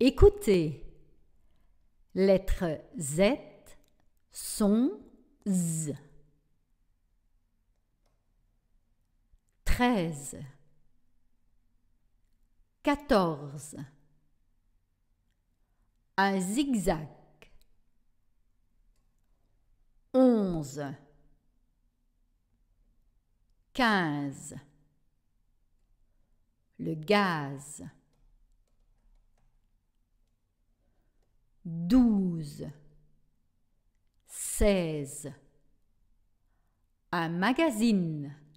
Écoutez. Lettre Z, son, Z. 13 14 Un zigzag 11 15 Le gaz 16 Un magazine